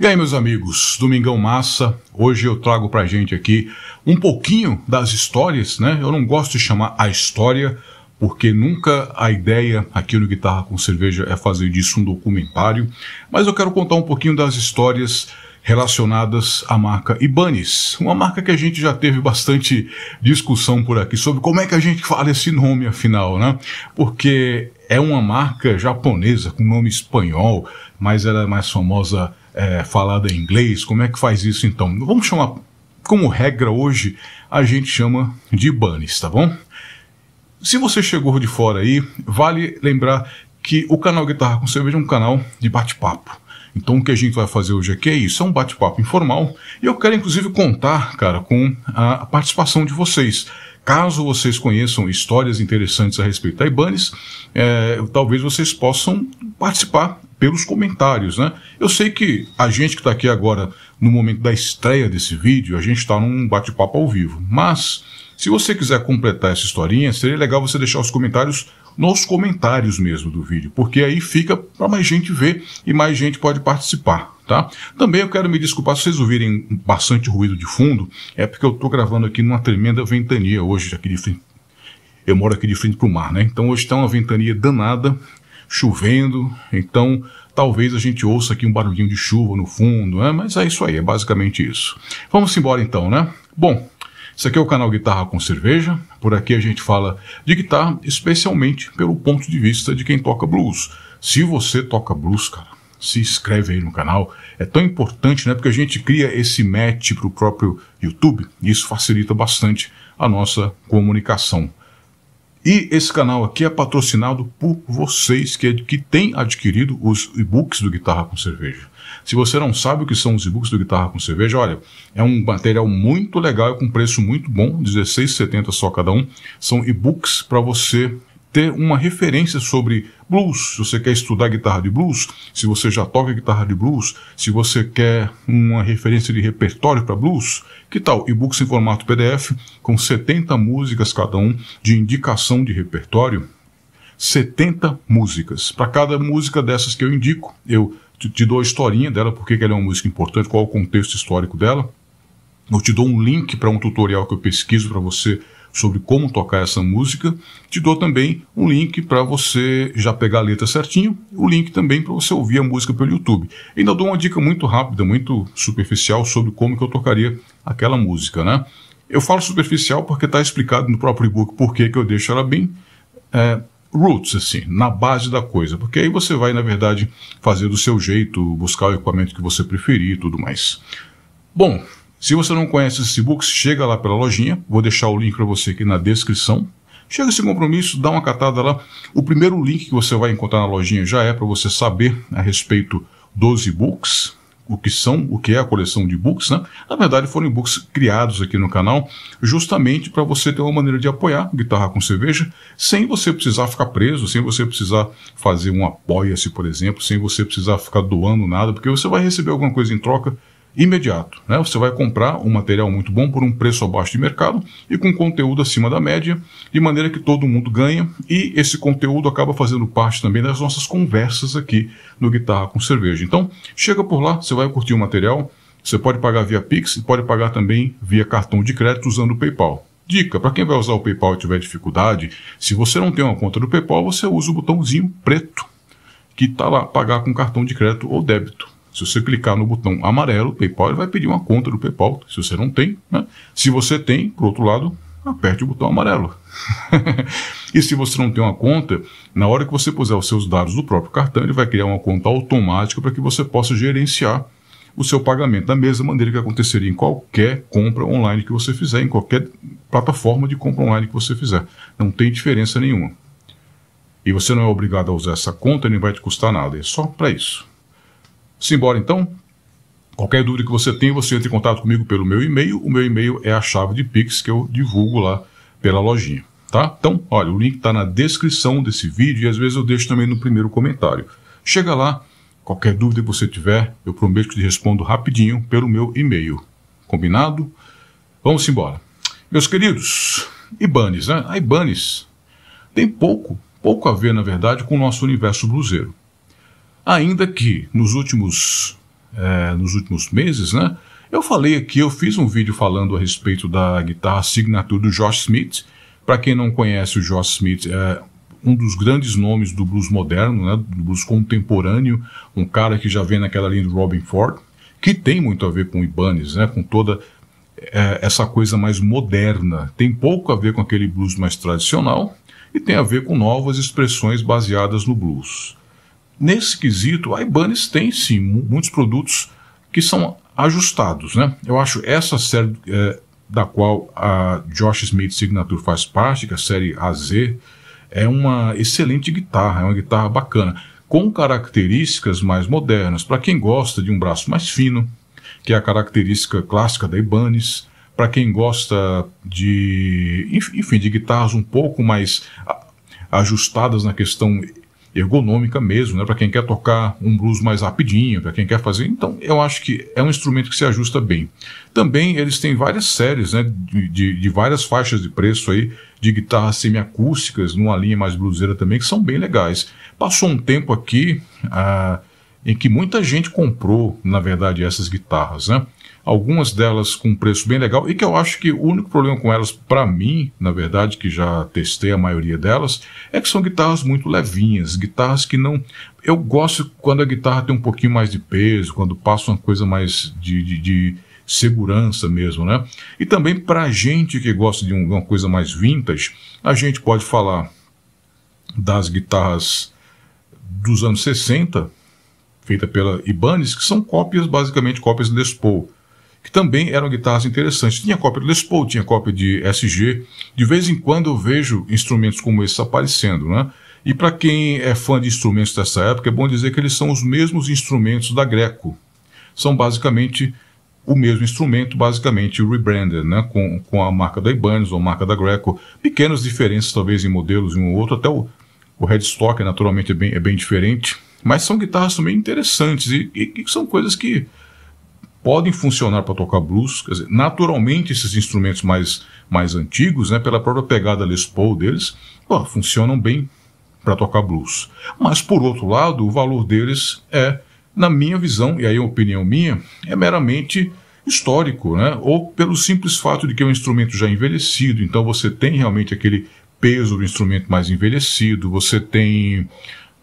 E aí, meus amigos, Domingão Massa, hoje eu trago pra gente aqui um pouquinho das histórias, né? Eu não gosto de chamar a história, porque nunca a ideia aqui no Guitarra com Cerveja é fazer disso um documentário, mas eu quero contar um pouquinho das histórias relacionadas à marca Ibanez, uma marca que a gente já teve bastante discussão por aqui sobre como é que a gente fala esse nome afinal, né? Porque é uma marca japonesa com nome espanhol, mas ela é mais famosa é, falada em inglês? Como é que faz isso então? Vamos chamar, como regra hoje, a gente chama de bunnies, tá bom? Se você chegou de fora aí, vale lembrar que o canal Guitarra com Cerveja é um canal de bate-papo. Então o que a gente vai fazer hoje aqui é isso, é um bate-papo informal. E eu quero inclusive contar, cara, com a participação de vocês. Caso vocês conheçam histórias interessantes a respeito da Ibanez, é, talvez vocês possam participar pelos comentários, né? Eu sei que a gente que está aqui agora no momento da estreia desse vídeo, a gente está num bate-papo ao vivo, mas se você quiser completar essa historinha, seria legal você deixar os comentários nos comentários mesmo do vídeo, porque aí fica para mais gente ver e mais gente pode participar, tá? Também eu quero me desculpar se vocês ouvirem bastante ruído de fundo, é porque eu estou gravando aqui numa tremenda ventania hoje, aqui de frente, eu moro aqui de frente para o mar, né? Então hoje está uma ventania danada chovendo, então talvez a gente ouça aqui um barulhinho de chuva no fundo, né? mas é isso aí, é basicamente isso. Vamos embora então, né? Bom, esse aqui é o canal Guitarra com Cerveja. Por aqui a gente fala de guitarra, especialmente pelo ponto de vista de quem toca blues. Se você toca blues, cara, se inscreve aí no canal. É tão importante, né? Porque a gente cria esse match para o próprio YouTube e isso facilita bastante a nossa comunicação. E esse canal aqui é patrocinado por vocês que, que têm adquirido os e-books do Guitarra com Cerveja. Se você não sabe o que são os e-books do Guitarra com Cerveja, olha, é um material muito legal e com preço muito bom, R$16,70 só cada um. São e-books para você ter uma referência sobre blues. Se você quer estudar guitarra de blues, se você já toca guitarra de blues, se você quer uma referência de repertório para blues, que tal e-books em formato PDF com 70 músicas cada um de indicação de repertório? 70 músicas. Para cada música dessas que eu indico, eu te dou a historinha dela, porque ela é uma música importante, qual o contexto histórico dela. Eu te dou um link para um tutorial que eu pesquiso para você sobre como tocar essa música. Te dou também um link para você já pegar a letra certinho, o link também para você ouvir a música pelo YouTube. Ainda dou uma dica muito rápida, muito superficial sobre como que eu tocaria aquela música, né? Eu falo superficial porque está explicado no próprio e-book por que eu deixo ela bem é, roots, assim, na base da coisa. Porque aí você vai, na verdade, fazer do seu jeito, buscar o equipamento que você preferir e tudo mais. Bom, se você não conhece esses e-books, chega lá pela lojinha, vou deixar o link para você aqui na descrição. Chega esse compromisso, dá uma catada lá. O primeiro link que você vai encontrar na lojinha já é para você saber a respeito dos e-books, o que são, o que é a coleção de e-books, né? Na verdade, foram e-books criados aqui no canal justamente para você ter uma maneira de apoiar Guitarra com Cerveja, sem você precisar ficar preso, sem você precisar fazer um apoia-se, por exemplo, sem você precisar ficar doando nada, porque você vai receber alguma coisa em troca imediato. Né? Você vai comprar um material muito bom por um preço abaixo de mercado e com conteúdo acima da média, de maneira que todo mundo ganha e esse conteúdo acaba fazendo parte também das nossas conversas aqui no Guitarra com Cerveja. Então, chega por lá, você vai curtir o material, você pode pagar via Pix e pode pagar também via cartão de crédito usando o PayPal. Dica, para quem vai usar o PayPal e tiver dificuldade, se você não tem uma conta do PayPal, você usa o botãozinho preto que está lá, pagar com cartão de crédito ou débito. Se você clicar no botão amarelo, o PayPal vai pedir uma conta do PayPal, se você não tem. Né? Se você tem, por outro lado, aperte o botão amarelo. e se você não tem uma conta, na hora que você puser os seus dados do próprio cartão, ele vai criar uma conta automática para que você possa gerenciar o seu pagamento da mesma maneira que aconteceria em qualquer compra online que você fizer, em qualquer plataforma de compra online que você fizer. Não tem diferença nenhuma. E você não é obrigado a usar essa conta, nem vai te custar nada, é só para isso. Simbora então. Qualquer dúvida que você tenha, você entra em contato comigo pelo meu e-mail. O meu e-mail é a chave de Pix que eu divulgo lá pela lojinha. Tá? Então, olha, o link está na descrição desse vídeo e às vezes eu deixo também no primeiro comentário. Chega lá, qualquer dúvida que você tiver, eu prometo que te respondo rapidinho pelo meu e-mail. Combinado? Vamos embora. Meus queridos, Ibanez, né? A Ibanez tem pouco, pouco a ver, na verdade, com o nosso universo bluseiro. Ainda que nos últimos, é, nos últimos meses, né, eu falei aqui, eu fiz um vídeo falando a respeito da guitarra Signature do Josh Smith. Para quem não conhece o Josh Smith, é um dos grandes nomes do blues moderno, né, do blues contemporâneo, um cara que já vem naquela linha do Robin Ford, que tem muito a ver com o Ibanez, né, com toda é, essa coisa mais moderna. Tem pouco a ver com aquele blues mais tradicional e tem a ver com novas expressões baseadas no blues. Nesse quesito, a Ibanez tem sim muitos produtos que são ajustados. Né? Eu acho essa série é, da qual a Josh Smith Signature faz parte, que é a série AZ, é uma excelente guitarra, é uma guitarra bacana, com características mais modernas. Para quem gosta de um braço mais fino, que é a característica clássica da Ibanez, para quem gosta de, enfim, de guitarras um pouco mais ajustadas na questão ergonômica mesmo, né? para quem quer tocar um blues mais rapidinho, para quem quer fazer. Então, eu acho que é um instrumento que se ajusta bem. Também eles têm várias séries né? de, de, de várias faixas de preço aí, de guitarras semiacústicas, numa linha mais bluseira também, que são bem legais. Passou um tempo aqui ah, em que muita gente comprou, na verdade, essas guitarras. Né? algumas delas com preço bem legal e que eu acho que o único problema com elas, para mim, na verdade, que já testei a maioria delas, é que são guitarras muito levinhas, guitarras que não. Eu gosto quando a guitarra tem um pouquinho mais de peso, quando passa uma coisa mais de, de, de segurança mesmo, né? E também para a gente que gosta de uma coisa mais vintage, a gente pode falar das guitarras dos anos 60, feita pela Ibanez, que são cópias, basicamente cópias de Les Paul que também eram guitarras interessantes. Tinha cópia de Les Paul, tinha cópia de SG. De vez em quando eu vejo instrumentos como esses aparecendo, né? E para quem é fã de instrumentos dessa época, é bom dizer que eles são os mesmos instrumentos da Greco. São basicamente o mesmo instrumento, basicamente rebranded, né? com, com a marca da Ibanez ou a marca da Greco. Pequenas diferenças, talvez, em modelos em um ou outro, até o, o headstock, naturalmente, é bem, é bem diferente. Mas são guitarras também interessantes e, e, e são coisas que podem funcionar para tocar blues. Dizer, naturalmente, esses instrumentos mais, mais antigos, né, pela própria pegada Les Paul deles, funcionam bem para tocar blues. Mas, por outro lado, o valor deles é, na minha visão, e aí é a opinião minha, é meramente histórico, né? ou pelo simples fato de que é um instrumento já envelhecido, então você tem realmente aquele peso do instrumento mais envelhecido, você tem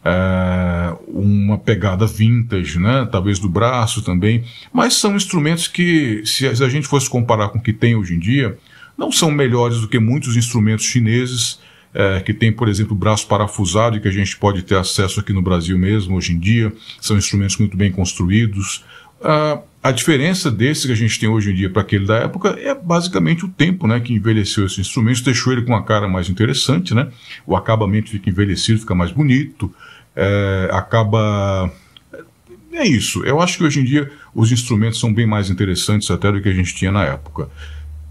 é, uma pegada vintage, né? talvez do braço também, mas são instrumentos que, se a gente fosse comparar com o que tem hoje em dia, não são melhores do que muitos instrumentos chineses é, que tem, por exemplo, braço parafusado, e que a gente pode ter acesso aqui no Brasil mesmo hoje em dia. São instrumentos muito bem construídos. É, a diferença desse que a gente tem hoje em dia para aquele da época é basicamente o tempo né, que envelheceu esse instrumento, deixou ele com uma cara mais interessante, né? o acabamento fica envelhecido, fica mais bonito é, acaba. É isso. Eu acho que hoje em dia os instrumentos são bem mais interessantes até do que a gente tinha na época.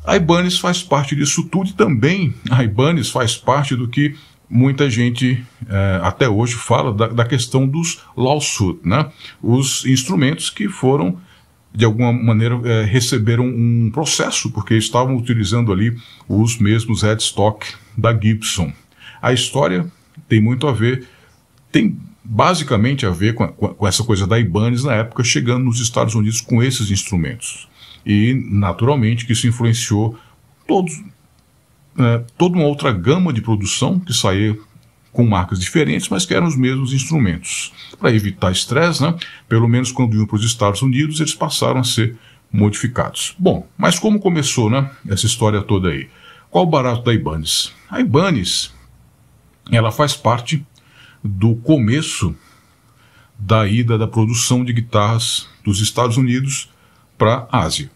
A Ibanez faz parte disso tudo e também a Ibanez faz parte do que muita gente é, até hoje fala da, da, questão dos lawsuit, né? os instrumentos que foram, de alguma maneira, é, receberam um processo, porque estavam utilizando ali os mesmos headstock da Gibson. A história tem muito a ver tem basicamente a ver com, a, com essa coisa da Ibanez na época chegando nos Estados Unidos com esses instrumentos. E, naturalmente, que isso influenciou todos, é, toda uma outra gama de produção que saía com marcas diferentes, mas que eram os mesmos instrumentos. Para evitar estresse, né, pelo menos quando iam para os Estados Unidos, eles passaram a ser modificados. Bom, mas como começou né, essa história toda aí? Qual o barato da Ibanez? A Ibanez ela faz parte do começo da ida da produção de guitarras dos Estados Unidos para a Ásia.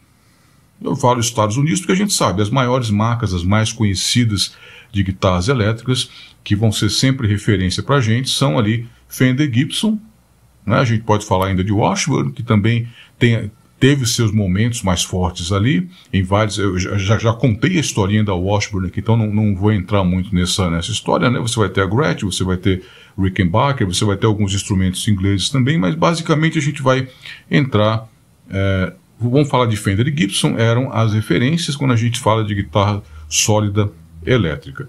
Eu falo Estados Unidos porque a gente sabe, as maiores marcas, as mais conhecidas de guitarras elétricas, que vão ser sempre referência para a gente, são ali Fender Gibson, né? a gente pode falar ainda de Washburn, que também tem, teve seus momentos mais fortes ali, em vários, eu já, já contei a historinha da Washburn aqui, então não, não vou entrar muito nessa, nessa história, né? você vai ter a Gretsch, você vai ter Rickenbacker, você vai ter alguns instrumentos ingleses também, mas basicamente a gente vai entrar. É, vamos falar de Fender e Gibson, eram as referências quando a gente fala de guitarra sólida elétrica.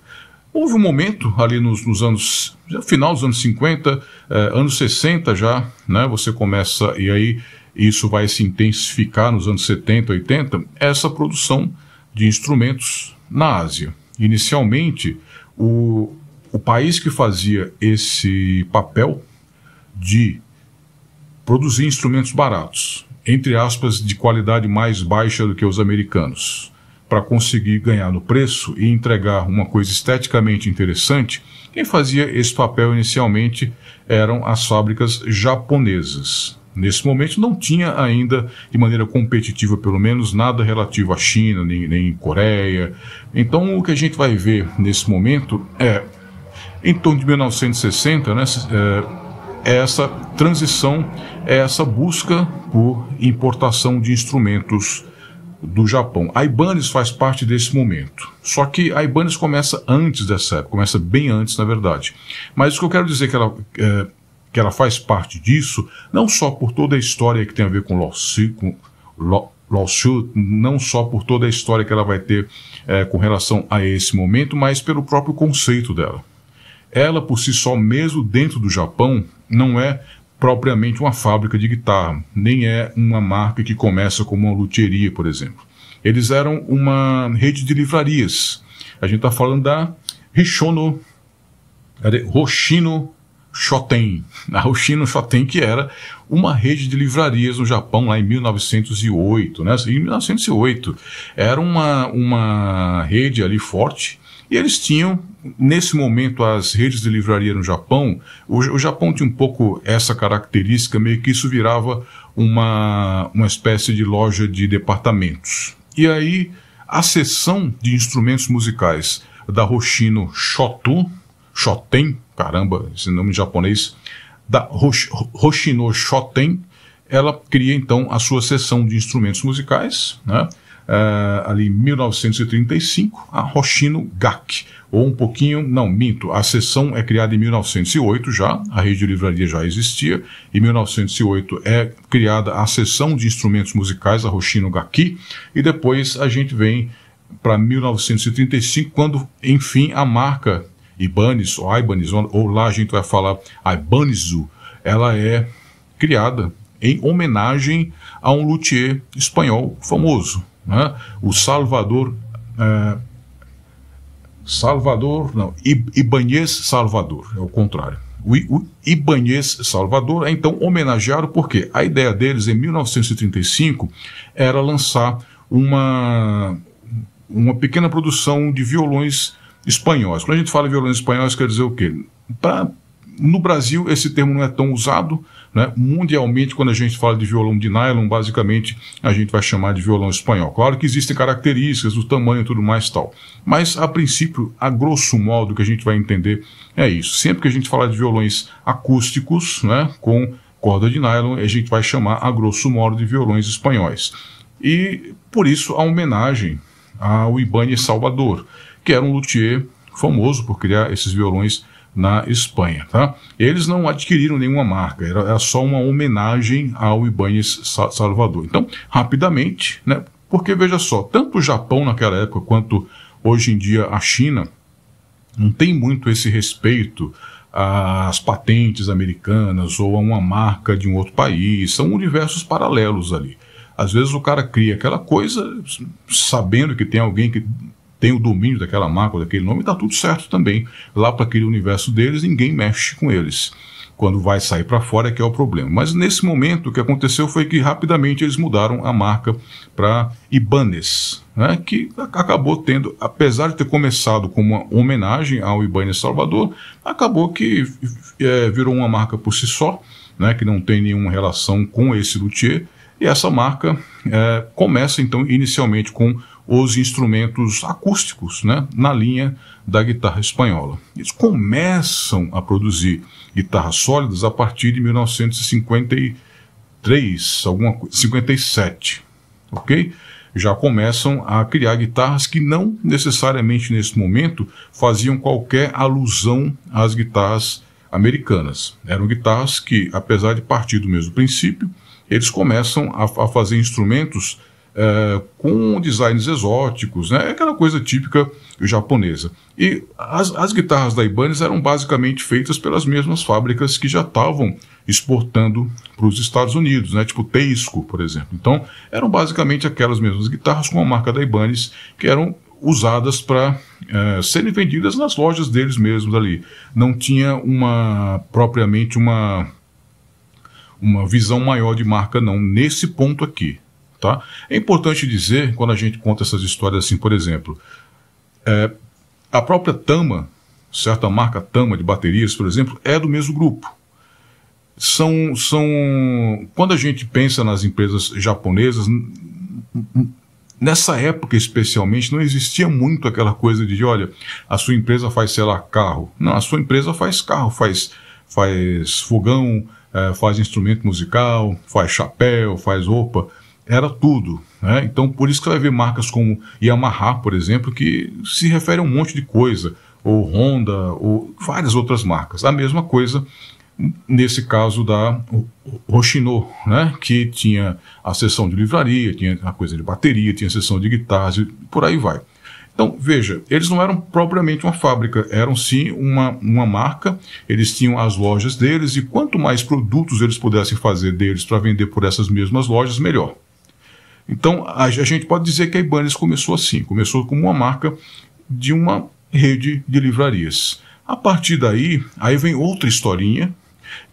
Houve um momento ali nos, nos anos, final dos anos 50, eh, é, anos 60 já, né? Você começa, e aí isso vai se intensificar nos anos 70, 80, essa produção de instrumentos na Ásia. Inicialmente, o, o país que fazia esse papel de produzir instrumentos baratos, entre aspas, de qualidade mais baixa do que os americanos, para conseguir ganhar no preço e entregar uma coisa esteticamente interessante, quem fazia esse papel inicialmente eram as fábricas japonesas. Nesse momento não tinha ainda, de maneira competitiva pelo menos, nada relativo à China, nem, nem Coreia. Então o que a gente vai ver nesse momento é em torno de 1960, né, é, é essa transição, é essa busca por importação de instrumentos do Japão. A Ibanez faz parte desse momento. Só que a Ibanez começa antes dessa época, começa bem antes, na verdade. Mas o que eu quero dizer é que ela, é, que ela faz parte disso, não só por toda a história que tem a ver com lawsuit, com lawsuit não só por toda a história que ela vai ter é, com relação a esse momento, mas pelo próprio conceito dela. Ela por si só, mesmo dentro do Japão, não é propriamente uma fábrica de guitarra, nem é uma marca que começa como uma luteria, por exemplo. Eles eram uma rede de livrarias. A gente está falando da Rishono, Roshino Shoten, a Roshino Shoten, que era uma rede de livrarias no Japão lá em 1908, né? Em 1908 era uma, uma rede ali forte e eles tinham, nesse momento, as redes de livraria no Japão. O, o Japão tinha um pouco essa característica, meio que isso virava uma, uma espécie de loja de departamentos. E aí, a seção de instrumentos musicais da Roshino Shotu, Shoten, caramba, esse nome em japonês, da Rosh, Roshino Shoten, ela cria então a sua seção de instrumentos musicais, né? uh, ali em 1935, a Hoshino Gak, ou um pouquinho, não, minto, a seção é criada em 1908 já, a rede de livraria já existia, em 1908 é criada a seção de instrumentos musicais, a Hoshino Gaki, e depois a gente vem para 1935, quando, enfim, a marca Ibanez, ou Ibanez, ou lá a gente vai falar Ibanezu, ela é criada em homenagem a um luthier espanhol famoso, né? o Salvador. É, Salvador, não, Ibanês Salvador, é o contrário. O, Ibanês Salvador é então homenageado porque a ideia deles em 1935 era lançar uma, uma pequena produção de violões espanhóis. Quando a gente fala em violões espanhóis, quer dizer o quê? Para no Brasil, esse termo não é tão usado. Né? Mundialmente, quando a gente fala de violão de nylon, basicamente a gente vai chamar de violão espanhol. Claro que existem características, o tamanho e tudo mais tal. Mas, a princípio, a grosso modo, que a gente vai entender é isso. Sempre que a gente falar de violões acústicos, né, com corda de nylon, a gente vai chamar, a grosso modo, de violões espanhóis. E, por isso, a homenagem ao Ibanez Salvador, que era um luthier famoso por criar esses violões espanhóis na Espanha. Tá? Eles não adquiriram nenhuma marca, era, era só uma homenagem ao Ibanez Salvador. Então, rapidamente, né? porque veja só, tanto o Japão naquela época quanto hoje em dia a China não tem muito esse respeito às patentes americanas ou a uma marca de um outro país. São universos paralelos ali. Às vezes o cara cria aquela coisa sabendo que tem alguém que tem o domínio daquela marca, daquele nome, está tudo certo também. Lá para aquele universo deles, ninguém mexe com eles. Quando vai sair para fora é que é o problema. Mas nesse momento, o que aconteceu foi que rapidamente eles mudaram a marca para Ibanez, né, que acabou tendo, apesar de ter começado como uma homenagem ao Ibanez Salvador, acabou que é, virou uma marca por si só, né, que não tem nenhuma relação com esse luthier, e essa marca é, começa então inicialmente com os instrumentos acústicos né, na linha da guitarra espanhola. Eles começam a produzir guitarras sólidas a partir de 1953, alguma coisa, 57, ok? Já começam a criar guitarras que não necessariamente nesse momento faziam qualquer alusão às guitarras americanas. Eram guitarras que, apesar de partir do mesmo princípio, eles começam a, a fazer instrumentos é, com designs exóticos, né? aquela coisa típica japonesa. E as, as guitarras da Ibanez eram basicamente feitas pelas mesmas fábricas que já estavam exportando para os Estados Unidos, né? tipo Teisco, por exemplo. Então, eram basicamente aquelas mesmas guitarras com a marca da Ibanez que eram usadas para é, serem vendidas nas lojas deles mesmos ali. Não tinha uma propriamente uma uma visão maior de marca não nesse ponto aqui. Tá? É importante dizer, quando a gente conta essas histórias assim, por exemplo, é, a própria Tama, certa marca Tama de baterias, por exemplo, é do mesmo grupo. São, são quando a gente pensa nas empresas japonesas, nessa época especialmente, não existia muito aquela coisa de, olha, a sua empresa faz, sei lá, carro. Não, a sua empresa faz carro, faz, faz fogão, é, faz instrumento musical, faz chapéu, faz roupa era tudo. Né? Então, por isso que vai ver marcas como Yamaha, por exemplo, que se refere a um monte de coisa, ou Honda, ou várias outras marcas. A mesma coisa nesse caso da Roshino, né? que tinha a seção de livraria, tinha a coisa de bateria, tinha a seção de guitarras e por aí vai. Então, veja, eles não eram propriamente uma fábrica, eram sim uma, uma marca, eles tinham as lojas deles e quanto mais produtos eles pudessem fazer deles para vender por essas mesmas lojas, melhor. Então, a, a gente pode dizer que a Ibanez começou assim, começou como uma marca de uma rede de livrarias. A partir daí, aí vem outra historinha,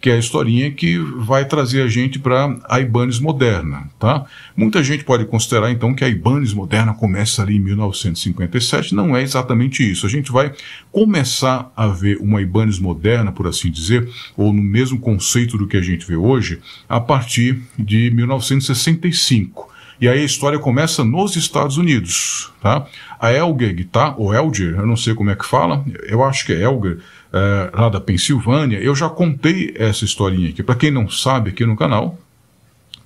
que é a historinha que vai trazer a gente para a Ibanez moderna, tá? Muita gente pode considerar então que a Ibanez moderna começa ali em 1957, não é exatamente isso. A gente vai começar a ver uma Ibanez moderna, por assim dizer, ou no mesmo conceito do que a gente vê hoje, a partir de 1965 e aí a história começa nos Estados Unidos, tá? A Elger, tá? Ou Elger, eu não sei como é que fala, eu acho que é Elger, é, lá da Pensilvânia. Eu já contei essa historinha aqui, para quem não sabe aqui no canal,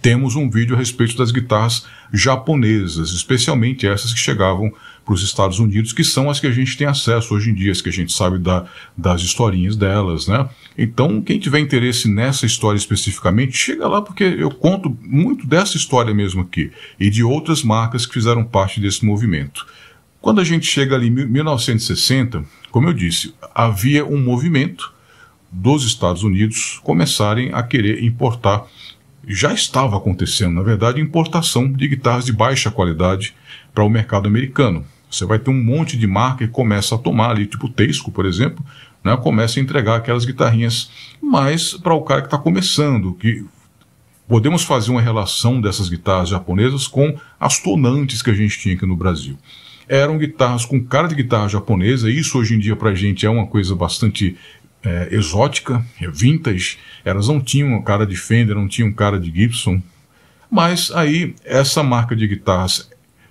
temos um vídeo a respeito das guitarras japonesas, especialmente essas que chegavam para os Estados Unidos, que são as que a gente tem acesso hoje em dia, as que a gente sabe da, das historinhas delas, né? Então, quem tiver interesse nessa história especificamente, chega lá porque eu conto muito dessa história mesmo aqui e de outras marcas que fizeram parte desse movimento. Quando a gente chega ali em 1960, como eu disse, havia um movimento dos Estados Unidos começarem a querer importar já estava acontecendo, na verdade, importação de guitarras de baixa qualidade para o mercado americano. Você vai ter um monte de marca que começa a tomar ali, tipo Tesco, por exemplo, né, começa a entregar aquelas guitarrinhas mais para o cara que está começando, que podemos fazer uma relação dessas guitarras japonesas com as tonantes que a gente tinha aqui no Brasil. Eram guitarras com cara de guitarra japonesa, e isso hoje em dia para a gente é uma coisa bastante é, exótica, é, vintage, elas não tinham cara de Fender, não tinham cara de Gibson. Mas aí, essa marca de guitarras,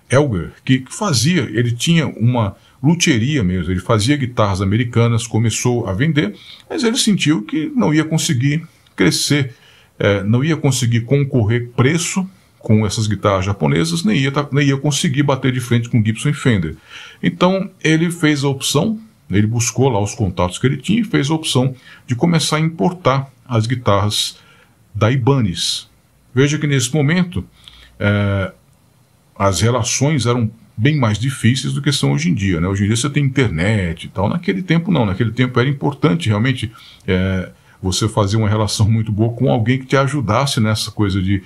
Elgar, que fazia, ele tinha uma luteria mesmo, ele fazia guitarras americanas, começou a vender, mas ele sentiu que não ia conseguir crescer, é, não ia conseguir concorrer preço com essas guitarras japonesas, nem ia, tá, nem ia conseguir bater de frente com Gibson e Fender. Então ele fez a opção ele buscou lá os contatos que ele tinha e fez a opção de começar a importar as guitarras da Ibanez. Veja que nesse momento é, as relações eram bem mais difíceis do que são hoje em dia. Né? Hoje em dia você tem internet e tal. Naquele tempo não. Naquele tempo era importante realmente é, você fazer uma relação muito boa com alguém que te ajudasse nessa coisa de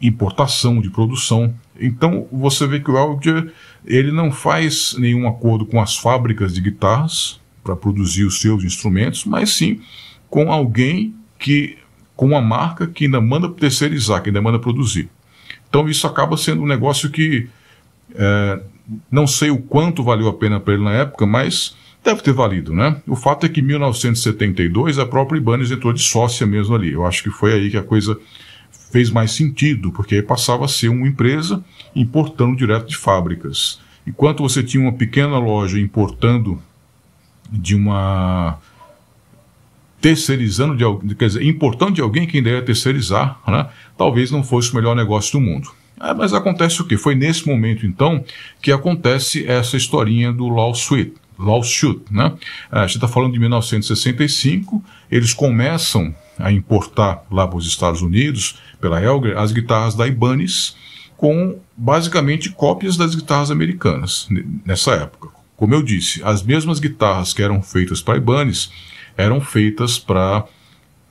importação, de produção. Então você vê que o Elder ele não faz nenhum acordo com as fábricas de guitarras para produzir os seus instrumentos, mas sim com alguém que com uma marca que ainda manda terceirizar, que ainda manda produzir. Então isso acaba sendo um negócio que é, não sei o quanto valeu a pena para ele na época, mas deve ter valido, né? O fato é que em 1972 a própria Ibanez entrou de sócia mesmo ali. Eu acho que foi aí que a coisa fez mais sentido, porque passava a ser uma empresa importando direto de fábricas. Enquanto você tinha uma pequena loja importando de uma terceirizando de alguém, quer dizer, importando de alguém que ainda ia terceirizar, né? talvez não fosse o melhor negócio do mundo. É, mas acontece o que? Foi nesse momento, então, que acontece essa historinha do lawsuit. lawsuit né? Ah, a gente está falando de 1965, eles começam a importar lá para os Estados Unidos, pela Elger, as guitarras da Ibanez, com basicamente cópias das guitarras americanas nessa época. Como eu disse, as mesmas guitarras que eram feitas para Ibanez eram feitas para a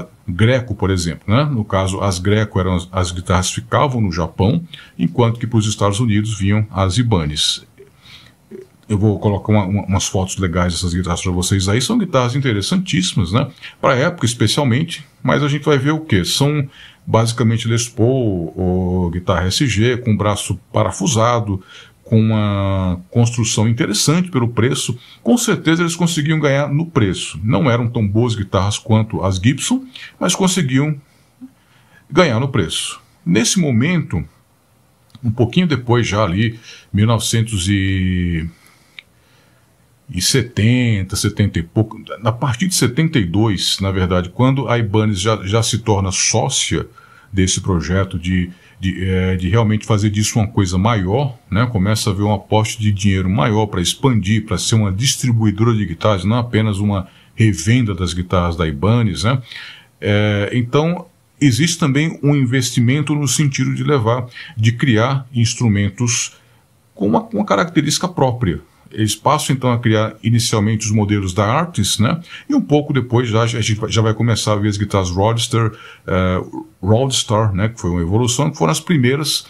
ah, Greco, por exemplo. Né? No caso, as Greco eram as, as guitarras ficavam no Japão, enquanto que para os Estados Unidos vinham as Ibanez. Eu vou colocar uma, uma, umas fotos legais dessas guitarras para vocês aí. São guitarras interessantíssimas, né? Para época, especialmente. Mas a gente vai ver o que? São basicamente Les Paul ou guitarra SG com braço parafusado, com uma construção interessante pelo preço. Com certeza eles conseguiam ganhar no preço. Não eram tão boas guitarras quanto as Gibson, mas conseguiam ganhar no preço. Nesse momento, um pouquinho depois, já ali, 1900 e e 70, 70 e pouco, a partir de 72, na verdade, quando a Ibanez já, já se torna sócia desse projeto de, de, é, de, realmente fazer disso uma coisa maior, né? começa a haver um aporte de dinheiro maior para expandir, para ser uma distribuidora de guitarras, não apenas uma revenda das guitarras da Ibanez. Né? É, então, existe também um investimento no sentido de levar, de criar instrumentos com uma, uma característica própria espaço então a criar inicialmente os modelos da Artis, né? E um pouco depois já a gente já vai começar a ver as guitarras Roadster, uh, eh, Roadstar, né? Que foi uma evolução, que foram as primeiras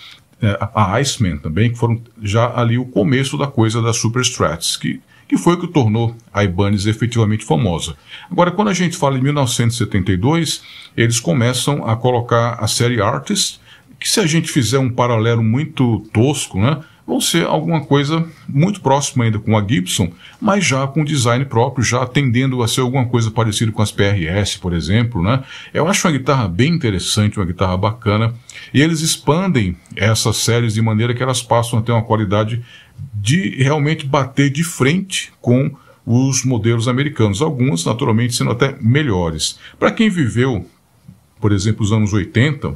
uh, a Iceman também, que foram já ali o começo da coisa da Strats, que que foi o que tornou a Ibanez efetivamente famosa. Agora, quando a gente fala em 1972, eles começam a colocar a série Artist, que se a gente fizer um paralelo muito tosco, né, vão ser alguma coisa muito próxima ainda com a Gibson, mas já com design próprio, já tendendo a ser alguma coisa parecida com as PRS, por exemplo, né? Eu acho uma guitarra bem interessante, uma guitarra bacana, e eles expandem essas séries de maneira que elas passam a ter uma qualidade de realmente bater de frente com os modelos americanos, alguns naturalmente sendo até melhores. Para quem viveu, por exemplo, os anos 80,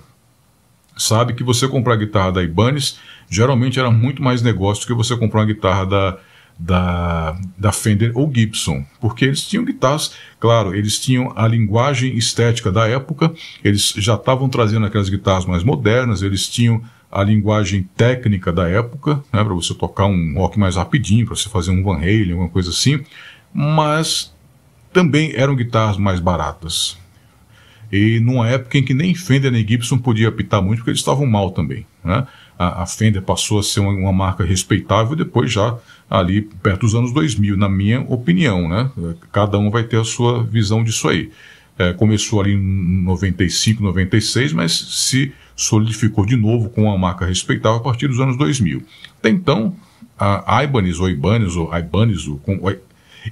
sabe que você comprar a guitarra da Ibanez geralmente era muito mais negócio do que você comprar uma guitarra da, da, da Fender ou Gibson, porque eles tinham guitarras, claro, eles tinham a linguagem estética da época, eles já estavam trazendo aquelas guitarras mais modernas, eles tinham a linguagem técnica da época, né, para você tocar um rock mais rapidinho, para você fazer um Van Halen, alguma coisa assim, mas também eram guitarras mais baratas. E numa época em que nem Fender nem Gibson podia apitar muito, porque eles estavam mal também, né? a, a Fender passou a ser uma, uma, marca respeitável depois já ali perto dos anos 2000, na minha opinião, né? Cada um vai ter a sua visão disso aí. É, começou ali em 95, 96, mas se solidificou de novo com uma marca respeitável a partir dos anos 2000. Até então, a Ibanez ou Ibanez ou Ibanez, ou com,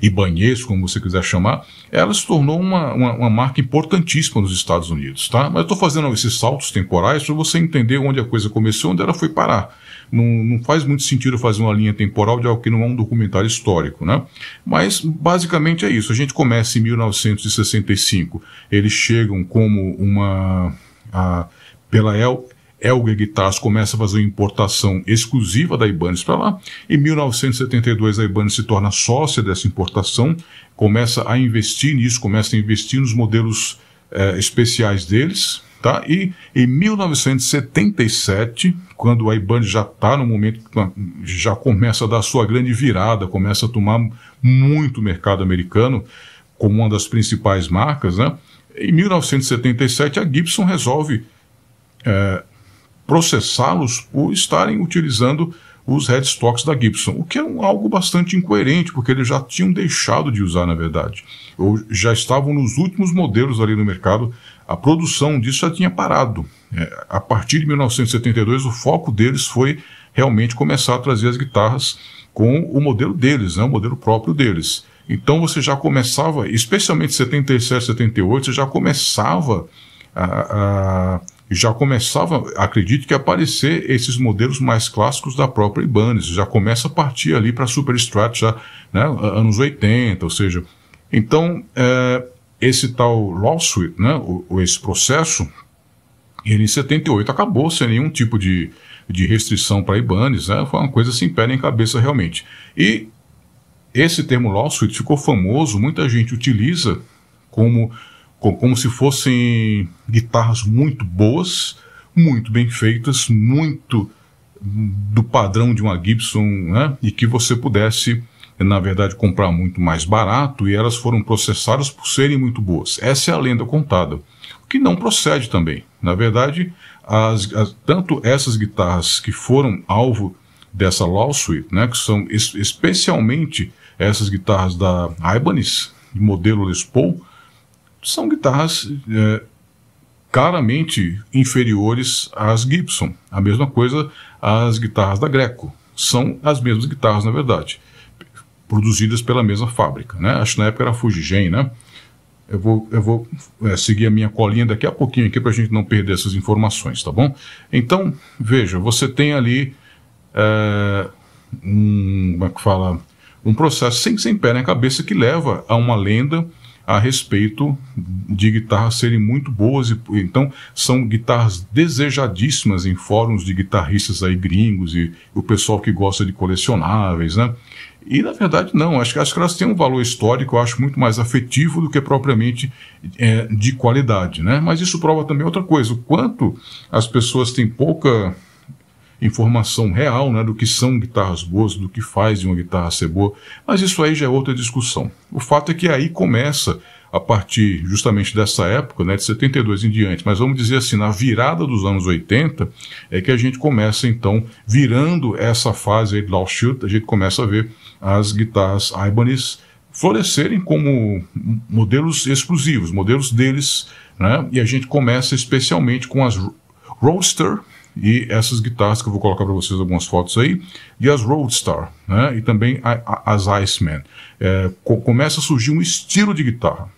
Ibanez, como você quiser chamar, ela se tornou uma, uma, uma marca importantíssima nos Estados Unidos, tá? Mas eu estou fazendo esses saltos temporais para você entender onde a coisa começou, onde ela foi parar. Não, não faz muito sentido fazer uma linha temporal de algo que não é um documentário histórico, né? Mas basicamente é isso. A gente começa em 1965. Eles chegam como uma a, pela El é Elga Guitars começa a fazer importação exclusiva da Ibanez para lá. Em 1972, a Ibanez se torna sócia dessa importação, começa a investir nisso, começa a investir nos modelos eh, especiais deles. Tá? E em 1977, quando a Ibanez já está no momento ah, já começa a dar sua grande virada, começa a tomar muito mercado americano como uma das principais marcas, né? Em 1977 a Gibson resolve é, processá-los por estarem utilizando os headstocks da Gibson, o que é um, algo bastante incoerente, porque eles já tinham deixado de usar, na verdade, ou já estavam nos últimos modelos ali no mercado, a produção disso já tinha parado. É, a partir de 1972, o foco deles foi realmente começar a trazer as guitarras com o modelo deles, né, o modelo próprio deles. Então você já começava, especialmente 77, 78, você já começava a, a já começava, acredito que aparecer esses modelos mais clássicos da própria Ibanez, já começa a partir ali para Superstrat já, né, anos 80, ou seja, então é, esse tal lawsuit, né, ou, esse processo, ele em 78 acabou sem nenhum tipo de, de restrição para Ibanez, né, foi uma coisa sem pé nem cabeça realmente. E esse termo lawsuit ficou famoso, muita gente utiliza como como se fossem guitarras muito boas, muito bem feitas, muito do padrão de uma Gibson, né? E que você pudesse, na verdade, comprar muito mais barato e elas foram processadas por serem muito boas. Essa é a lenda contada. O que não procede também. Na verdade, as, as, tanto essas guitarras que foram alvo dessa lawsuit, né? Que são es, especialmente essas guitarras da Ibanez, modelo Les Paul, são guitarras é, claramente inferiores às Gibson. A mesma coisa às guitarras da Greco. São as mesmas guitarras, na verdade, produzidas pela mesma fábrica. Né? Acho que na época era a Fujigen, né? Eu vou, eu vou é, seguir a minha colinha daqui a pouquinho aqui para a gente não perder essas informações, tá bom? Então, veja, você tem ali é, um, como é que fala? um processo sem, sem pé na cabeça que leva a uma lenda a respeito de guitarras serem muito boas. E, então, são guitarras desejadíssimas em fóruns de guitarristas aí gringos e o pessoal que gosta de colecionáveis, né? E na verdade, não. Acho, acho que elas têm um valor histórico, eu acho, muito mais afetivo do que propriamente é, de qualidade. Né? Mas isso prova também outra coisa: o quanto as pessoas têm pouca informação real né, do que são guitarras boas, do que faz uma guitarra ser boa, mas isso aí já é outra discussão. O fato é que aí começa, a partir justamente dessa época, né, de 72 em diante, mas vamos dizer assim, na virada dos anos 80, é que a gente começa então, virando essa fase aí do shoot, a gente começa a ver as guitarras Ibanez florescerem como modelos exclusivos, modelos deles, né? e a gente começa especialmente com as Roadster e essas guitarras que eu vou colocar para vocês algumas fotos aí, e as Roadstar, né? E também a, a, as Iceman. É, co começa a surgir um estilo de guitarra.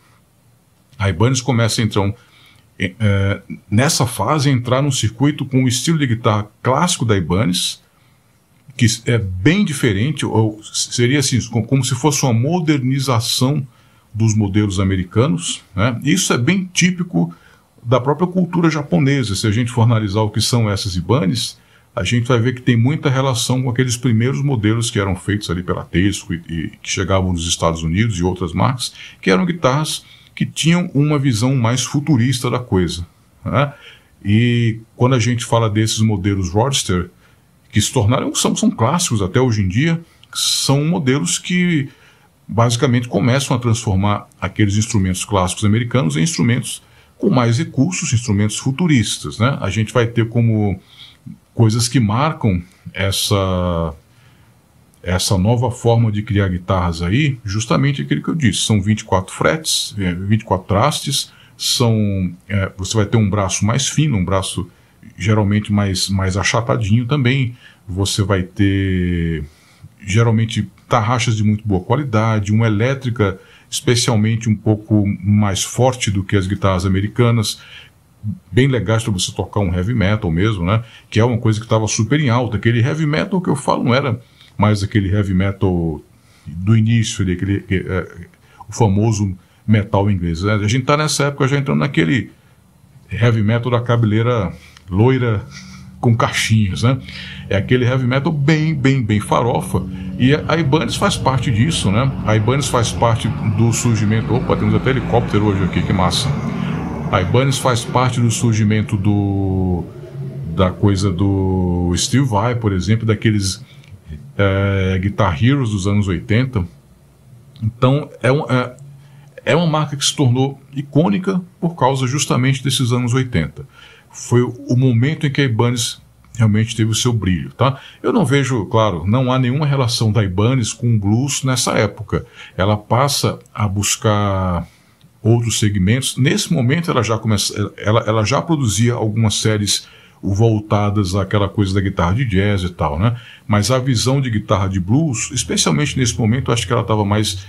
A Ibanez começa então é, é nessa fase entrar num circuito com o estilo de guitarra clássico da Ibanez, que é bem diferente, ou seria assim, como se fosse uma modernização dos modelos americanos. Né? Isso é bem típico da própria cultura japonesa. Se a gente for analisar o que são essas ibanes, a gente vai ver que tem muita relação com aqueles primeiros modelos que eram feitos ali pela Tesco e, e que chegavam nos Estados Unidos e outras marcas, que eram guitarras que tinham uma visão mais futurista da coisa. Né? E quando a gente fala desses modelos Roadster, que se tornaram, são, são clássicos até hoje em dia, são modelos que basicamente começam a transformar aqueles instrumentos clássicos americanos em instrumentos com mais recursos, instrumentos futuristas. Né? A gente vai ter como coisas que marcam essa essa nova forma de criar guitarras aí, justamente aquilo que eu disse, são 24 fretes, 24 é, trastes, são é, você vai ter um braço mais fino, um braço geralmente mais, mais achatadinho também, você vai ter geralmente tarraxas de muito boa qualidade, uma elétrica especialmente um pouco mais forte do que as guitarras americanas, bem legais para você tocar um heavy metal mesmo, né? Que é uma coisa que estava super em alta. Aquele heavy metal que eu falo não era mais aquele heavy metal do início, aquele, é, é, o famoso metal inglês. Né? A gente está nessa época já entrando naquele heavy metal da cabeleira loira com caixinhas, né? É aquele heavy metal bem, bem, bem farofa. E a Ibanez faz parte disso, né? A Ibanez faz parte do surgimento. Opa, temos até helicóptero hoje aqui, que massa. A Ibanez faz parte do surgimento do da coisa do Steve Vai, por exemplo, daqueles é, Guitar Heroes dos anos 80. Então é, um, é, é uma marca que se tornou icônica por causa justamente desses anos 80 foi o momento em que a Ibanez realmente teve o seu brilho, tá? Eu não vejo, claro, não há nenhuma relação da Ibanez com o blues nessa época. Ela passa a buscar outros segmentos. Nesse momento ela já começa, ela, ela já produzia algumas séries voltadas àquela coisa da guitarra de jazz e tal, né? Mas a visão de guitarra de blues, especialmente nesse momento, acho que ela estava mais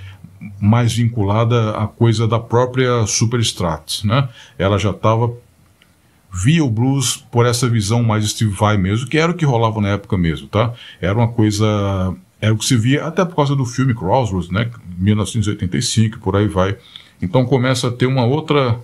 mais vinculada à coisa da própria Superstrat, né? Ela já estava via o blues por essa visão mais Steve Vai mesmo, que era o que rolava na época mesmo, tá? Era uma coisa, era o que se via até por causa do filme Crossroads, né? 1985, por aí vai. Então começa a ter uma outra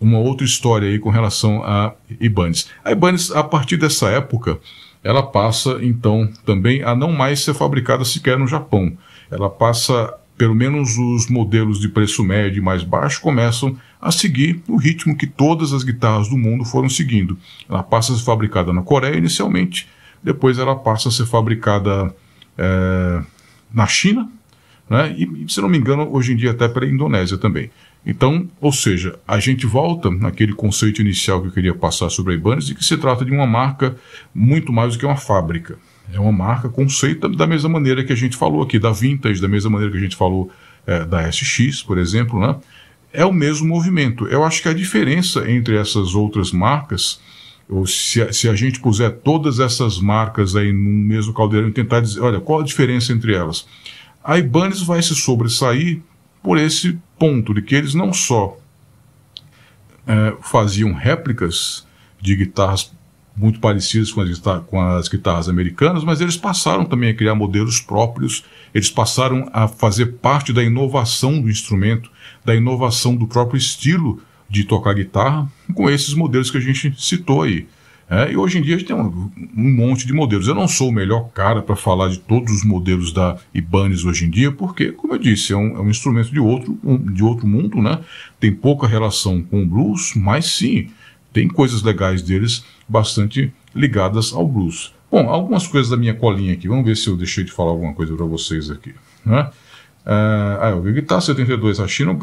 uma outra história aí com relação a Ibanez. A Ibanez, a partir dessa época, ela passa então também a não mais ser fabricada sequer no Japão. Ela passa, pelo menos os modelos de preço médio mais baixo começam a seguir o ritmo que todas as guitarras do mundo foram seguindo. Ela passa a ser fabricada na Coreia inicialmente, depois ela passa a ser fabricada é, na China, né? e, se não me engano, hoje em dia até para a Indonésia também. Então, ou seja, a gente volta naquele conceito inicial que eu queria passar sobre a Ibanez, de que se trata de uma marca muito mais do que uma fábrica. É uma marca conceita da mesma maneira que a gente falou aqui da Vintage, da mesma maneira que a gente falou é, da SX, por exemplo, né? é o mesmo movimento. Eu acho que a diferença entre essas outras marcas, ou se, a, se a gente puser todas essas marcas aí no mesmo caldeirão e tentar dizer, olha, qual a diferença entre elas? A Ibanez vai se sobressair por esse ponto de que eles não só é, faziam réplicas de guitarras muito parecidas com as, com as, guitarras americanas, mas eles passaram também a criar modelos próprios, eles passaram a fazer parte da inovação do instrumento da inovação do próprio estilo de tocar guitarra com esses modelos que a gente citou aí. É, e hoje em dia a gente tem um, um, monte de modelos. Eu não sou o melhor cara para falar de todos os modelos da Ibanez hoje em dia, porque, como eu disse, é um, é um instrumento de outro, um, de outro mundo, né? Tem pouca relação com o blues, mas sim, tem coisas legais deles bastante ligadas ao blues. Bom, algumas coisas da minha colinha aqui. Vamos ver se eu deixei de falar alguma coisa para vocês aqui. Né? ah, eu vi que tá 72, a China,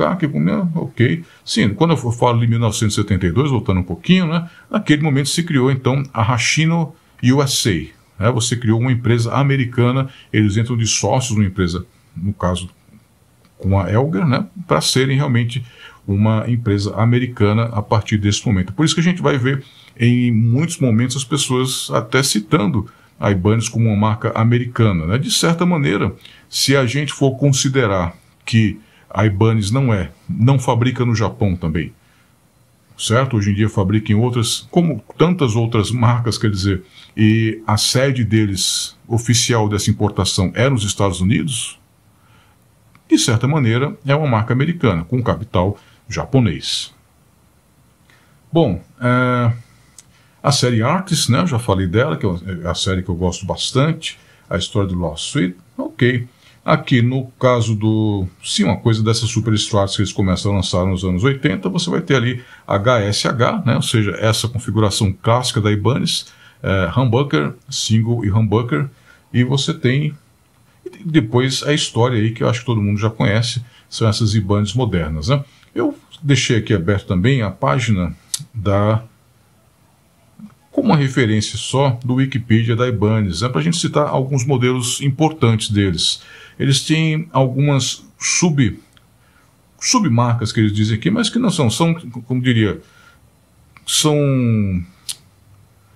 ok. Sim, quando eu falo de 1972, voltando um pouquinho, né, naquele momento se criou então a Hashino USA. Né, você criou uma empresa americana, eles entram de sócios numa empresa, no caso com a Elga, né, para serem realmente uma empresa americana a partir desse momento. Por isso que a gente vai ver em muitos momentos as pessoas até citando a Ibanez como uma marca americana. Né? De certa maneira, se a gente for considerar que a Ibanez não é, não fabrica no Japão também, certo? Hoje em dia fabrica em outras, como tantas outras marcas, quer dizer, e a sede deles, oficial dessa importação, é nos Estados Unidos, de certa maneira, é uma marca americana, com capital japonês. Bom, é, a série Artist, né? Eu já falei dela, que é a série que eu gosto bastante, a história do Lost Suite, ok. Aqui no caso do. sim uma coisa dessas super que eles começam a lançar nos anos 80, você vai ter ali HSH, né? ou seja, essa configuração clássica da Ibanez, é, humbucker, single e humbucker, e você tem depois a história aí que eu acho que todo mundo já conhece, são essas Ibanez modernas. Né? Eu deixei aqui aberto também a página da com uma referência só do Wikipedia da Ibanez, né, para a gente citar alguns modelos importantes deles eles têm algumas sub submarcas que eles dizem aqui, mas que não são, são, como diria, são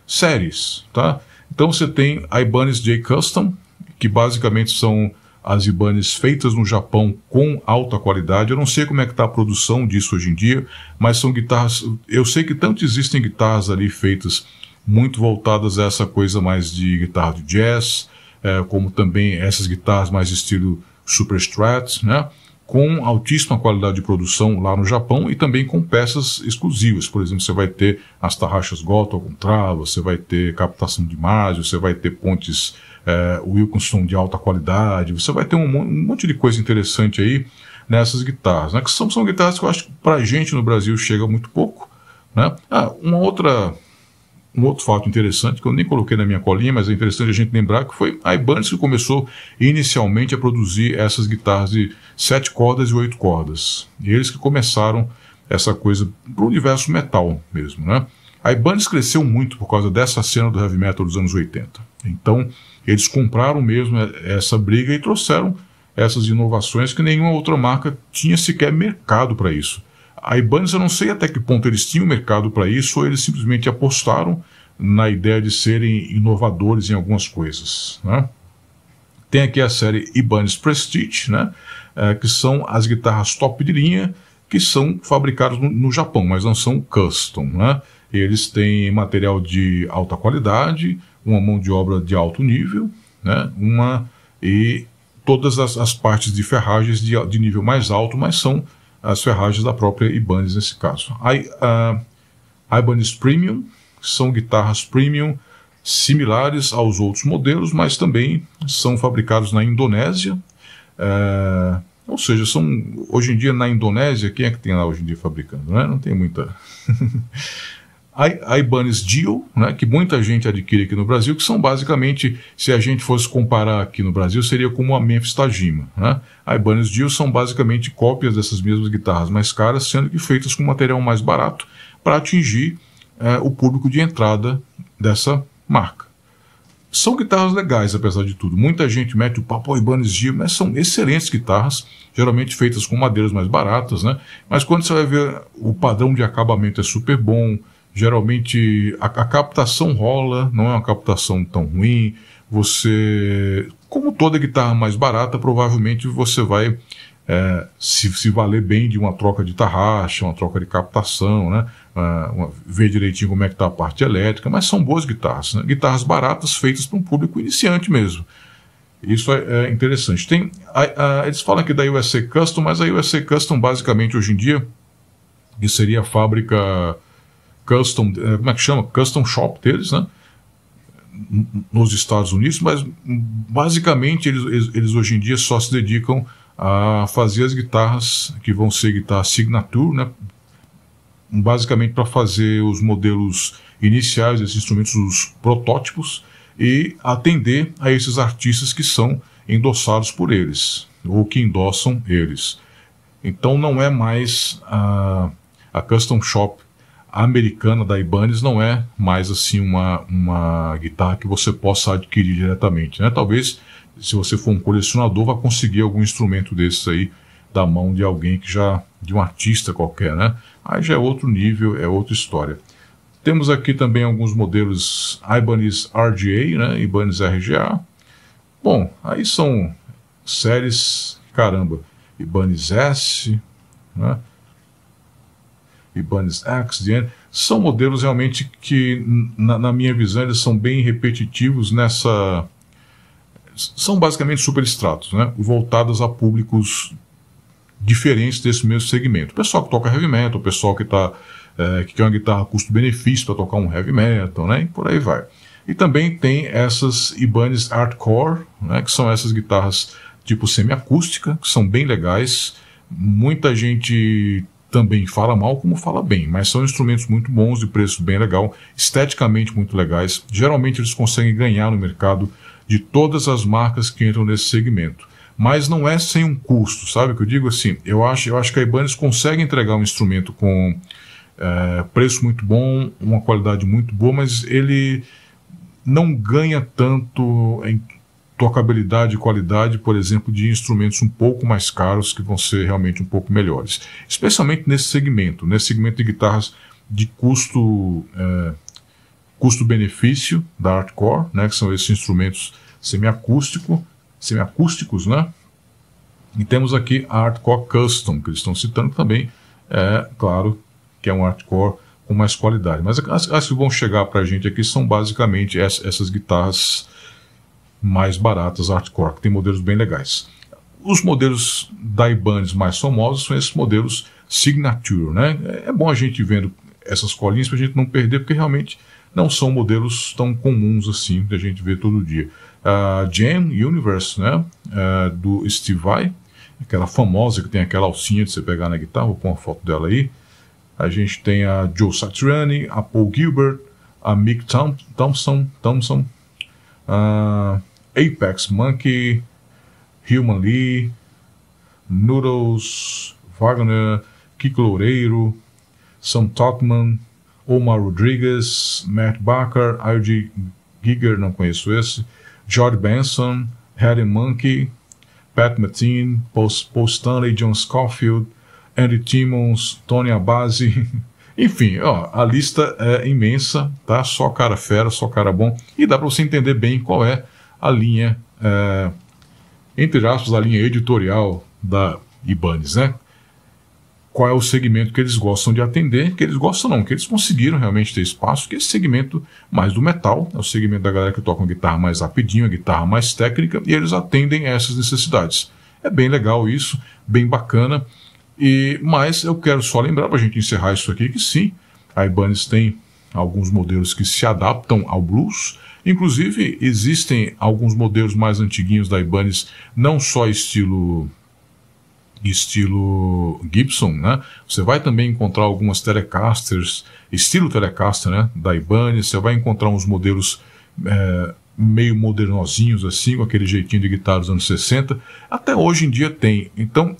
séries, tá? Então você tem a Ibanez J Custom, que basicamente são as Ibanez feitas no Japão com alta qualidade. Eu não sei como é que está a produção disso hoje em dia, mas são guitarras. Eu sei que tanto existem guitarras ali feitas muito voltadas a essa coisa mais de guitarra de jazz, é, como também essas guitarras mais estilo super strats, né? com altíssima qualidade de produção lá no Japão e também com peças exclusivas. Por exemplo, você vai ter as tarraxas Goto com trava, você vai ter captação de imagem, você vai ter pontes eh, Wilkinson de alta qualidade, você vai ter um, um monte de coisa interessante aí nessas guitarras, né? que são, são guitarras que eu acho que para gente no Brasil chega muito pouco. Né? Ah, uma outra um outro fato interessante que eu nem coloquei na minha colinha, mas é interessante a gente lembrar que foi a Ibanez que começou inicialmente a produzir essas guitarras de sete cordas e oito cordas. E eles que começaram essa coisa para o universo metal mesmo, né? A Ibanez cresceu muito por causa dessa cena do heavy metal dos anos 80. Então, eles compraram mesmo é, essa briga e trouxeram essas inovações que nenhuma outra marca tinha sequer mercado para isso. A Ibanez, eu não sei até que ponto eles tinham mercado para isso ou eles simplesmente apostaram na ideia de serem inovadores em algumas coisas. Né? Tem aqui a série Ibanez Prestige, né? É, que são as guitarras top de linha que são fabricadas no, no Japão, mas não são custom. Né? Eles têm material de alta qualidade, uma mão de obra de alto nível, né? uma e todas as, as partes de ferragens de, de nível mais alto, mas são as ferragens da própria Ibanez nesse caso. A, uh, Ibanez Premium são guitarras premium similares aos outros modelos, mas também são fabricados na Indonésia. Uh, ou seja, são hoje em dia na Indonésia, quem é que tem lá hoje em dia fabricando? Né? Não tem muita. a Ibanez Deal, né, que muita gente adquire aqui no Brasil, que são basicamente, se a gente fosse comparar aqui no Brasil, seria como a Memphis Tajima. Né? A Ibanez Deal são basicamente cópias dessas mesmas guitarras mais caras, sendo que feitas com material mais barato para atingir é, o público de entrada dessa marca. São guitarras legais, apesar de tudo. Muita gente mete o papo Ibanez Deal, mas são excelentes guitarras, geralmente feitas com madeiras mais baratas, né? Mas quando você vai ver, o padrão de acabamento é super bom, geralmente a, a, captação rola, não é uma captação tão ruim. Você, como toda guitarra mais barata, provavelmente você vai é, se, se, valer bem de uma troca de tarraxa, uma troca de captação, né? Ah, uma, ver direitinho como é que está a parte elétrica, mas são boas guitarras, né? guitarras baratas feitas para um público iniciante mesmo. Isso é, é interessante. Tem, a, a, eles falam que da USA Custom, mas a USA Custom basicamente hoje em dia, que seria a fábrica custom, eh, como é que chama? Custom shop deles, né? Nos Estados Unidos, mas basicamente eles, eles, hoje em dia só se dedicam a fazer as guitarras que vão ser guitarra signature, né? basicamente para fazer os modelos iniciais desses instrumentos, os protótipos, e atender a esses artistas que são endossados por eles, ou que endossam eles. Então não é mais a, a Custom Shop americana da Ibanez não é mais assim uma, uma guitarra que você possa adquirir diretamente, né? Talvez se você for um colecionador vá conseguir algum instrumento desses aí da mão de alguém que já de um artista qualquer, né? Aí já é outro nível, é outra história. Temos aqui também alguns modelos Ibanez RGA, né? Ibanez RGA. Bom, aí são séries, caramba, Ibanez S, né? Ibanez Axe, são modelos realmente que, na, na, minha visão, eles são bem repetitivos nessa... São basicamente extratos né? voltados a públicos diferentes desse mesmo segmento. O pessoal que toca heavy metal, o pessoal que, tá, é, que quer uma guitarra custo-benefício para tocar um heavy metal, né? e por aí vai. E também tem essas Ibanez Artcore, né? que são essas guitarras tipo semiacústica, que são bem legais. Muita gente também fala mal como fala bem, mas são instrumentos muito bons de preço bem legal, esteticamente muito legais. Geralmente eles conseguem ganhar no mercado de todas as marcas que entram nesse segmento. Mas não é sem um custo, sabe? Que eu digo assim, eu acho, eu acho que a Ibanez consegue entregar um instrumento com é, preço muito bom, uma qualidade muito boa, mas ele não ganha tanto em tocabilidade e qualidade, por exemplo, de instrumentos um pouco mais caros que vão ser realmente um pouco melhores. Especialmente nesse segmento, nesse segmento de guitarras de custo é, custo-benefício da Artcore, né, que são esses instrumentos semiacústico, semiacústicos, né? E temos aqui a Artcore Custom, que eles estão citando também, é claro que é um Artcore com mais qualidade. Mas as, as que vão chegar para a gente aqui são basicamente essas guitarras mais baratas hardcore, que tem modelos bem legais. Os modelos da Ibanez mais famosos são esses modelos Signature, né? É bom a gente vendo essas colinhas para a gente não perder, porque realmente não são modelos tão comuns assim que a gente vê todo dia. A Jam Universe, né? É, do Steve Vai, aquela famosa que tem aquela alcinha de você pegar na guitarra, vou pôr uma foto dela aí. A gente tem a Joe Satriani, a Paul Gilbert, a Mick Thompson, Thompson, Thompson uh, ah, Apex Monkey, Human Lee, Noodles, Wagner, Kiko Loureiro, Sam Totman, Omar Rodrigues, Matt Barker, Ayd Giger, não conheço esse, George Benson, Harry Monkey, Pat Matin, Paul, Paul Stanley, John Scofield, Andy Timmons, Tony Abasi, enfim, ó, a lista é imensa, tá? Só cara fera, só cara bom, e dá para você entender bem qual é a linha, é, entre aspas, a linha editorial da Ibanez, né? Qual é o segmento que eles gostam de atender, que eles gostam não, que eles conseguiram realmente ter espaço, que é esse segmento mais do metal, é o segmento da galera que toca uma guitarra mais rapidinho, a guitarra mais técnica, e eles atendem essas necessidades. É bem legal isso, bem bacana. E, mas eu quero só lembrar para a gente encerrar isso aqui que sim, a Ibanez tem alguns modelos que se adaptam ao blues, Inclusive, existem alguns modelos mais antiguinhos da Ibanez, não só estilo estilo Gibson, né? Você vai também encontrar algumas Telecasters, estilo Telecaster, né? Da Ibanez, você vai encontrar uns modelos é, meio modernozinhos assim, com aquele jeitinho de guitarra dos anos 60. Até hoje em dia tem. Então,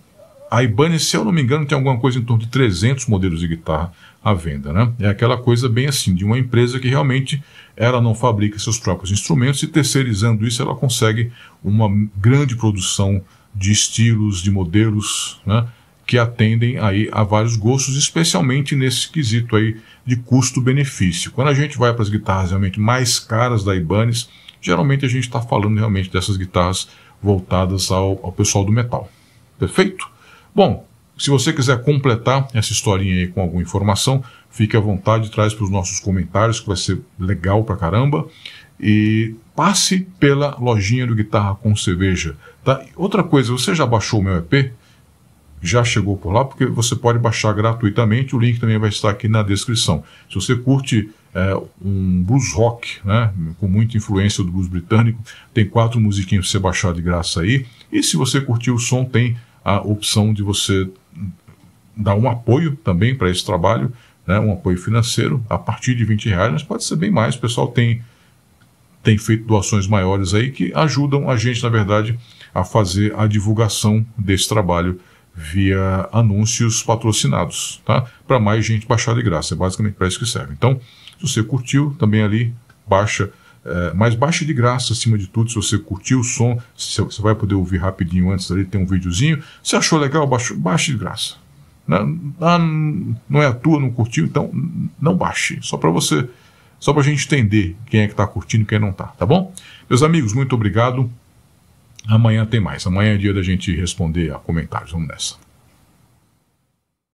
a Ibanez, se eu não me engano, tem alguma coisa em torno de 300 modelos de guitarra à venda. Né? É aquela coisa bem assim, de uma empresa que realmente ela não fabrica seus próprios instrumentos e terceirizando isso ela consegue uma grande produção de estilos, de modelos, né? que atendem aí a vários gostos, especialmente nesse quesito aí de custo-benefício. Quando a gente vai para as guitarras realmente mais caras da Ibanez, geralmente a gente está falando realmente dessas guitarras voltadas ao, ao pessoal do metal. Perfeito? Bom, se você quiser completar essa historinha aí com alguma informação, fique à vontade, traz para os nossos comentários, que vai ser legal pra caramba. E passe pela lojinha do Guitarra com Cerveja. Tá? Outra coisa, você já baixou o meu EP? já chegou por lá, porque você pode baixar gratuitamente, o link também vai estar aqui na descrição. Se você curte é, um blues rock, né, com muita influência do blues britânico, tem quatro musiquinhas para você baixar de graça aí. E se você curtiu o som, tem a opção de você dar um apoio também para esse trabalho, né, um apoio financeiro a partir de 20 reais, mas pode ser bem mais. O pessoal tem, tem feito doações maiores aí que ajudam a gente, na verdade, a fazer a divulgação desse trabalho via anúncios patrocinados, tá? Para mais gente baixar de graça. É basicamente para isso que serve. Então, se você curtiu, também ali baixa. É, mas baixe de graça acima de tudo. Se você curtiu o som, você vai poder ouvir rapidinho antes ali, tem um videozinho. Se achou legal, baixe, baixe de graça. Né? Ah, não é a tua, não curtiu, então não baixe. Só para você, só para a gente entender quem é que está curtindo e quem não está, tá bom? Meus amigos, muito obrigado. Amanhã tem mais. Amanhã é dia da gente responder a comentários. Vamos nessa.